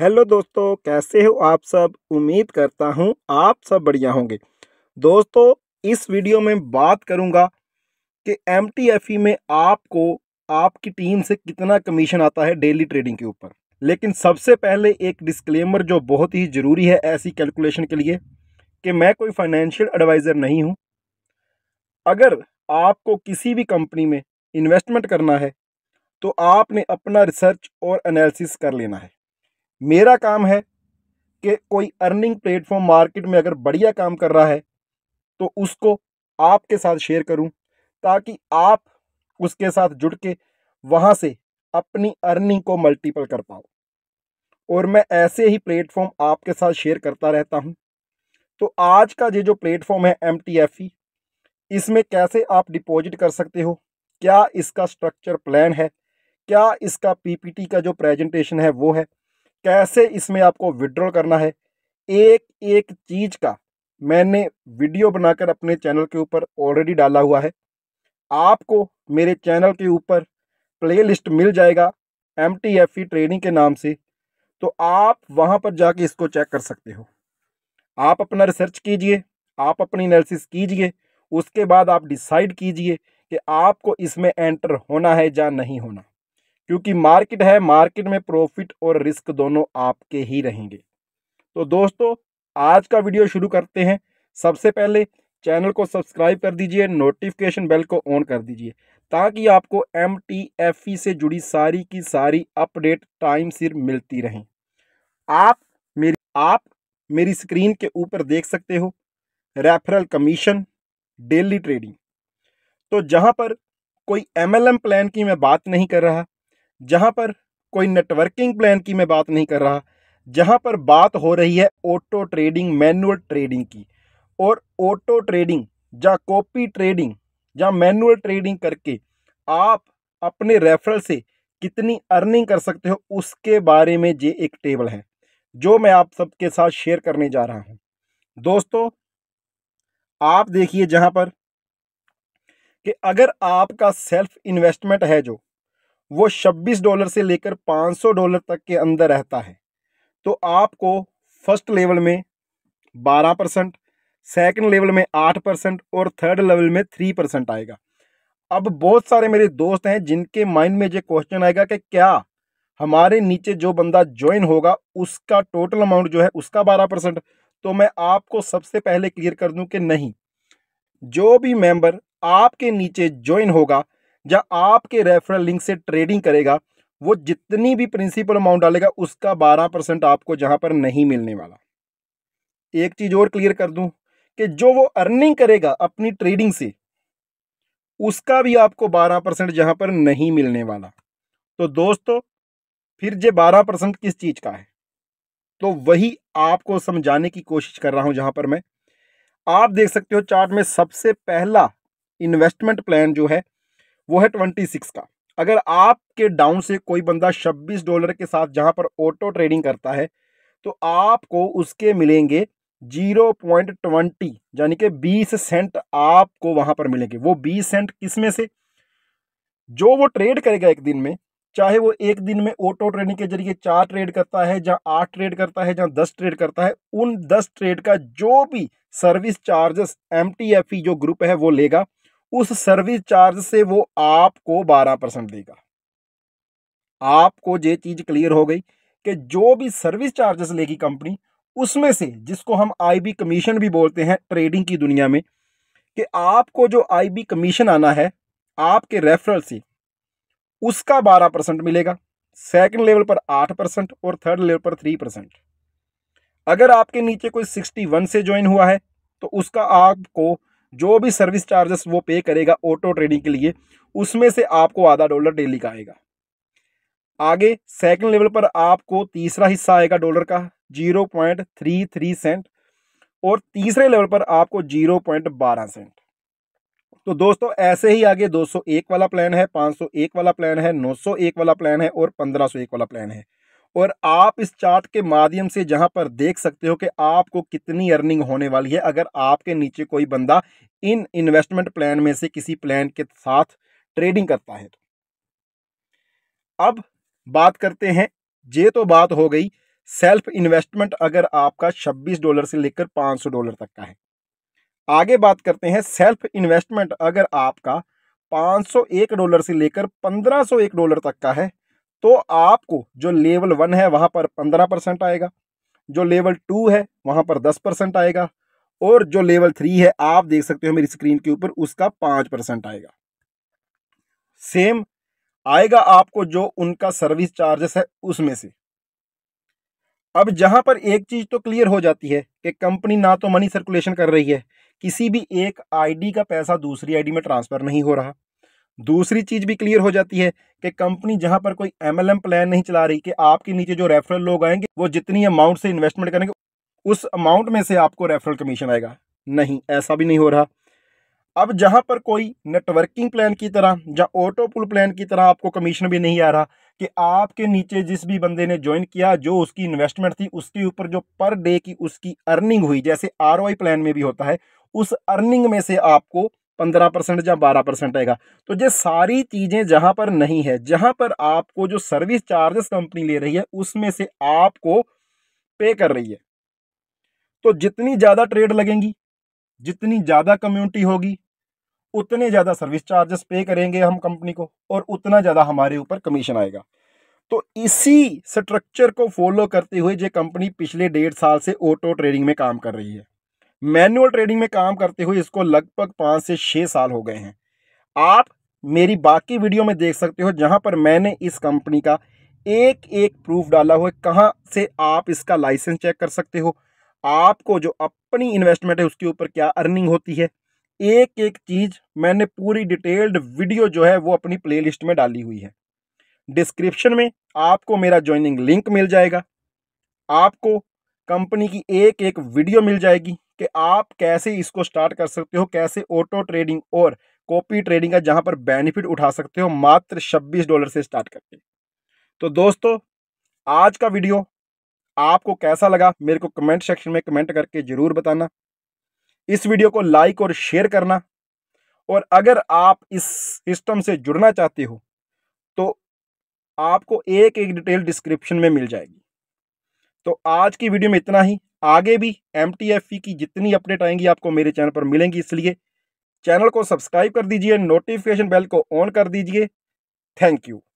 hello दोस्तों कैसे हो आप सब उम्मीद करता हूं आप सब बढ़िया होंगे दोस्तों इस वीडियो में बात करूंगा कि एम e में आपको आपकी टीम से कितना कमीशन आता है डेली ट्रेडिंग के ऊपर लेकिन सबसे पहले एक डिस्क्लेमर जो बहुत ही ज़रूरी है ऐसी कैलकुलेशन के लिए कि मैं कोई फाइनेंशियल एडवाइज़र नहीं हूँ अगर आपको किसी भी कंपनी में इन्वेस्टमेंट करना है तो आपने अपना रिसर्च और एनालिसिस कर लेना है मेरा काम है कि कोई अर्निंग प्लेटफॉर्म मार्केट में अगर बढ़िया काम कर रहा है तो उसको आपके साथ शेयर करूं ताकि आप उसके साथ जुड़ के वहाँ से अपनी अर्निंग को मल्टीपल कर पाओ और मैं ऐसे ही प्लेटफॉर्म आपके साथ शेयर करता रहता हूँ तो आज का ये जो प्लेटफॉर्म है एम e, इसमें कैसे आप डिपॉजिट कर सकते हो क्या इसका स्ट्रक्चर प्लान है क्या इसका पीपीटी का जो प्रेजेंटेशन है वो है कैसे इसमें आपको विड्रॉल करना है एक एक चीज़ का मैंने वीडियो बनाकर अपने चैनल के ऊपर ऑलरेडी डाला हुआ है आपको मेरे चैनल के ऊपर प्लेलिस्ट मिल जाएगा M T F E training के नाम से तो आप वहाँ पर जाके इसको चेक कर सकते हो आप अपना रिसर्च कीजिए आप अपनी एनालिसिस कीजिए उसके बाद आप डिसाइड कीजिए कि आपको इसमें एंटर होना है या नहीं होना क्योंकि मार्केट है मार्केट में प्रॉफिट और रिस्क दोनों आपके ही रहेंगे तो दोस्तों आज का वीडियो शुरू करते हैं सबसे पहले चैनल को सब्सक्राइब कर दीजिए नोटिफिकेशन बेल को ऑन कर दीजिए ताकि आपको एम e से जुड़ी सारी की सारी अपडेट टाइम सिर मिलती रहें आप मेरी आप मेरी स्क्रीन के ऊपर देख सकते हो रेफरल कमीशन डेली ट्रेडिंग तो जहां पर कोई एमएलएम प्लान की मैं बात नहीं कर रहा जहाँ पर कोई नेटवर्किंग प्लान की मैं बात नहीं कर रहा जहाँ पर बात हो रही है ऑटो ट्रेडिंग मैनुअल ट्रेडिंग की और ऑटो ट्रेडिंग या कॉपी ट्रेडिंग या मैनुअल ट्रेडिंग करके आप अपने रेफरल से कितनी अर्निंग कर सकते हो उसके बारे में ये एक टेबल है जो मैं आप सबके साथ शेयर करने जा रहा हूँ दोस्तों आप देखिए जहाँ पर कि अगर आपका सेल्फ इन्वेस्टमेंट है जो वो 26 डॉलर से लेकर 500 डॉलर तक के अंदर रहता है तो आपको फर्स्ट लेवल में 12 परसेंट सेकेंड लेवल में 8 परसेंट और थर्ड लेवल में 3 परसेंट आएगा अब बहुत सारे मेरे दोस्त हैं जिनके माइंड में ये क्वेश्चन आएगा कि क्या हमारे नीचे जो बंदा ज्वाइन होगा उसका टोटल अमाउंट जो है उसका बारह परसेंट तो मैं आपको सबसे पहले क्लियर कर दूं कि नहीं जो भी मेंबर आपके नीचे ज्वाइन होगा जहाँ आपके रेफरल लिंक से ट्रेडिंग करेगा वो जितनी भी प्रिंसिपल अमाउंट डालेगा उसका बारह परसेंट आपको जहाँ पर नहीं मिलने वाला एक चीज़ और क्लियर कर दूँ कि जो वो अर्निंग करेगा अपनी ट्रेडिंग से उसका भी आपको बारह परसेंट जहाँ पर नहीं मिलने वाला तो दोस्तों फिर ये बारह परसेंट किस चीज़ का है तो वही आपको समझाने की कोशिश कर रहा हूँ जहाँ पर मैं आप देख सकते हो चार्ट में सबसे पहला इन्वेस्टमेंट प्लान जो है वो है ट्वेंटी सिक्स का अगर आपके डाउन से कोई बंदा छब्बीस डॉलर के साथ जहाँ पर ऑटो ट्रेडिंग करता है तो आपको उसके मिलेंगे जीरो पॉइंट ट्वेंटी यानी कि बीस सेंट आपको वहाँ पर मिलेंगे वो बीस सेंट किस में से जो वो ट्रेड करेगा एक दिन में चाहे वो एक दिन में ऑटो ट्रेडिंग के जरिए चार ट्रेड करता है या आठ ट्रेड करता है या दस ट्रेड करता है उन दस ट्रेड का जो भी सर्विस चार्जेस एम जो ग्रुप है वो लेगा उस सर्विस चार्ज से वो आपको बारह परसेंट देगा आपको ये चीज क्लियर हो गई कि जो भी सर्विस चार्जेस लेगी कंपनी उसमें से जिसको हम आईबी कमीशन भी बोलते हैं ट्रेडिंग की दुनिया में कि आपको जो आईबी कमीशन आना है आपके रेफरल से उसका बारह परसेंट मिलेगा सेकंड लेवल पर आठ परसेंट और थर्ड लेवल पर थ्री परसेंट अगर आपके नीचे कोई सिक्सटी वन से ज्वाइन हुआ है तो उसका आपको जो भी सर्विस चार्जेस वो पे करेगा ऑटो ट्रेडिंग के लिए उसमें से आपको आधा डॉलर डेली का आएगा आगे सेकंड लेवल पर आपको तीसरा हिस्सा आएगा डॉलर का zero point three three cent और तीसरे लेवल पर आपको जीरो पॉइंट बारह सेंट तो दोस्तों ऐसे ही आगे 201 वाला प्लान है 501 वाला प्लान है 901 वाला प्लान है और 1501 वाला प्लान है और आप इस चार्ट के माध्यम से जहां पर देख सकते हो कि आपको कितनी अर्निंग होने वाली है अगर आपके नीचे कोई बंदा इन इन्वेस्टमेंट प्लान में से किसी प्लान के साथ ट्रेडिंग करता है अब बात करते हैं ये तो बात हो गई सेल्फ इन्वेस्टमेंट अगर आपका 26 डॉलर से लेकर 500 डॉलर तक का है आगे बात करते हैं सेल्फ इन्वेस्टमेंट अगर आपका 501 डॉलर से लेकर 1501 डॉलर तक का है तो आपको जो लेवल वन है वहां पर पंद्रह परसेंट आएगा जो लेवल टू है वहां पर दस परसेंट आएगा और जो लेवल थ्री है आप देख सकते हो मेरी स्क्रीन के ऊपर उसका पांच परसेंट आएगा सेम आएगा आपको जो उनका सर्विस चार्जेस है उसमें से अब जहां पर एक चीज तो क्लियर हो जाती है कि कंपनी ना तो मनी सर्कुलेशन कर रही है किसी भी एक आईडी का पैसा दूसरी आईडी में ट्रांसफर नहीं हो रहा दूसरी चीज़ भी क्लियर हो जाती है कि कंपनी जहां पर कोई एमएलएम प्लान नहीं चला रही कि आपके नीचे जो रेफरल लोग आएंगे वो जितनी अमाउंट से इन्वेस्टमेंट करेंगे उस अमाउंट में से आपको रेफरल कमीशन आएगा नहीं ऐसा भी नहीं हो रहा अब जहां पर कोई नेटवर्किंग प्लान की तरह या ऑटो पुल प्लान की तरह आपको कमीशन भी नहीं आ रहा कि आपके नीचे जिस भी बंदे ने ज्वाइन किया जो उसकी इन्वेस्टमेंट थी उसके ऊपर जो पर डे की उसकी अर्निंग हुई जैसे आर प्लान में भी होता है उस अर्निंग में से आपको पंद्रह परसेंट या बारह परसेंट आएगा तो ये सारी चीज़ें जहाँ पर नहीं है जहाँ पर आपको जो सर्विस चार्जेस कंपनी ले रही है उसमें से आपको पे कर रही है तो जितनी ज़्यादा ट्रेड लगेंगी जितनी ज़्यादा कम्युनिटी होगी उतने ज़्यादा सर्विस चार्जेस पे करेंगे हम कंपनी को और उतना ज़्यादा हमारे ऊपर कमीशन आएगा तो इसी स्ट्रक्चर को फॉलो करते हुए ये कंपनी पिछले डेढ़ साल से ऑटो ट्रेडिंग में काम कर रही है मैनुअल ट्रेडिंग में काम करते हुए इसको लगभग पाँच से छः साल हो गए हैं आप मेरी बाकी वीडियो में देख सकते हो जहाँ पर मैंने इस कंपनी का एक एक प्रूफ डाला हुआ है कहाँ से आप इसका लाइसेंस चेक कर सकते हो आपको जो अपनी इन्वेस्टमेंट है उसके ऊपर क्या अर्निंग होती है एक एक चीज़ मैंने पूरी डिटेल्ड वीडियो जो है वो अपनी प्लेलिस्ट में डाली हुई है डिस्क्रिप्शन में आपको मेरा ज्वाइनिंग लिंक मिल जाएगा आपको कंपनी की एक एक वीडियो मिल जाएगी कि आप कैसे इसको स्टार्ट कर सकते हो कैसे ऑटो ट्रेडिंग और कॉपी ट्रेडिंग का जहाँ पर बेनिफिट उठा सकते हो मात्र छब्बीस डॉलर से स्टार्ट करके तो दोस्तों आज का वीडियो आपको कैसा लगा मेरे को कमेंट सेक्शन में कमेंट करके ज़रूर बताना इस वीडियो को लाइक और शेयर करना और अगर आप इस सिस्टम से जुड़ना चाहते हो तो आपको एक एक डिटेल डिस्क्रिप्शन में मिल जाएगी तो आज की वीडियो में इतना ही आगे भी एम e की जितनी अपडेट आएंगी आपको मेरे चैनल पर मिलेंगी इसलिए चैनल को सब्सक्राइब कर दीजिए नोटिफिकेशन बेल को ऑन कर दीजिए थैंक यू